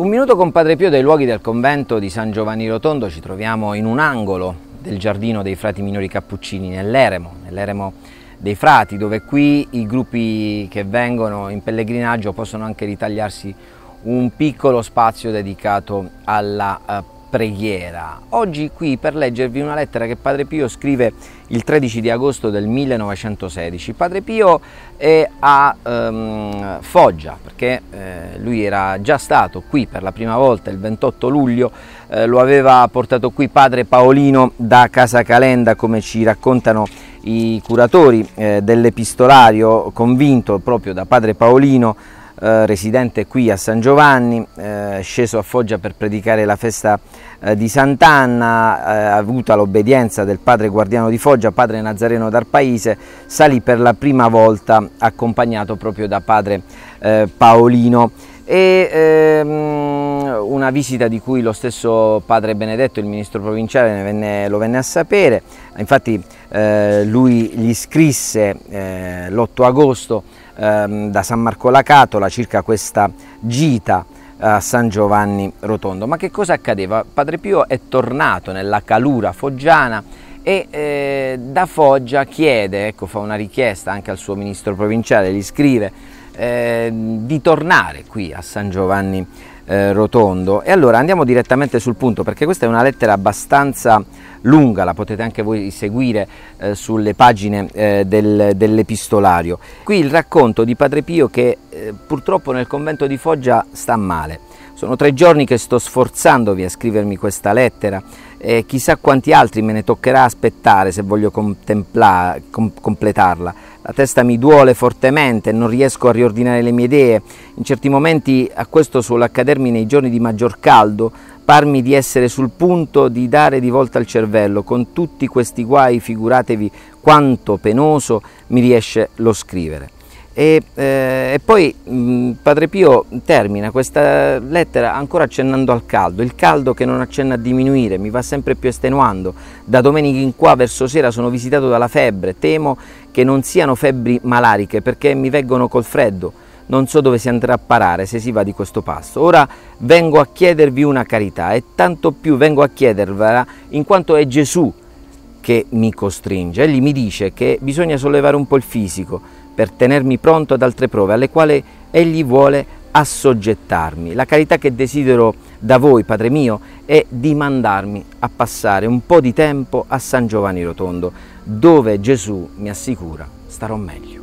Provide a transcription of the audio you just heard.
Un minuto con Padre Pio dai luoghi del convento di San Giovanni Rotondo, ci troviamo in un angolo del giardino dei frati minori cappuccini nell'Eremo, nell'Eremo dei frati, dove qui i gruppi che vengono in pellegrinaggio possono anche ritagliarsi un piccolo spazio dedicato alla eh, preghiera. Oggi qui per leggervi una lettera che Padre Pio scrive il 13 di agosto del 1916. Padre Pio è a ehm, Foggia perché eh, lui era già stato qui per la prima volta il 28 luglio, eh, lo aveva portato qui Padre Paolino da Casa Calenda come ci raccontano i curatori eh, dell'epistolario convinto proprio da Padre Paolino eh, residente qui a San Giovanni, eh, sceso a Foggia per predicare la festa eh, di Sant'Anna, eh, avuta l'obbedienza del padre guardiano di Foggia, padre Nazareno d'Arpaise, salì per la prima volta accompagnato proprio da padre eh, Paolino e ehm, una visita di cui lo stesso padre Benedetto, il ministro provinciale, venne, lo venne a sapere, infatti eh, lui gli scrisse eh, l'8 agosto ehm, da San Marco la Catola circa questa gita eh, a San Giovanni Rotondo. Ma che cosa accadeva? Padre Pio è tornato nella calura foggiana e eh, da Foggia chiede, ecco, fa una richiesta anche al suo ministro provinciale, gli scrive Ehm, di tornare qui a San Giovanni eh, Rotondo. E allora andiamo direttamente sul punto perché questa è una lettera abbastanza lunga, la potete anche voi seguire eh, sulle pagine eh, del, dell'epistolario. Qui il racconto di Padre Pio che eh, purtroppo nel convento di Foggia sta male. Sono tre giorni che sto sforzandovi a scrivermi questa lettera e chissà quanti altri me ne toccherà aspettare se voglio completarla la testa mi duole fortemente, non riesco a riordinare le mie idee, in certi momenti a questo suol accadermi nei giorni di maggior caldo, parmi di essere sul punto di dare di volta al cervello, con tutti questi guai figuratevi quanto penoso mi riesce lo scrivere. E, eh, e poi mh, mm, Padre Pio termina questa lettera ancora accennando al caldo, il caldo che non accenna a diminuire, mi va sempre più estenuando, da domenica in qua verso sera sono visitato dalla febbre, temo che non siano febbri malariche perché mi vengono col freddo, non so dove si andrà a parare se si va di questo passo. Ora vengo a chiedervi una carità e tanto più vengo a chiedervela in quanto è Gesù che mi costringe. Egli mi dice che bisogna sollevare un po' il fisico per tenermi pronto ad altre prove alle quali egli vuole assoggettarmi. La carità che desidero da voi, Padre mio, è di mandarmi a passare un po' di tempo a San Giovanni Rotondo, dove Gesù mi assicura starò meglio.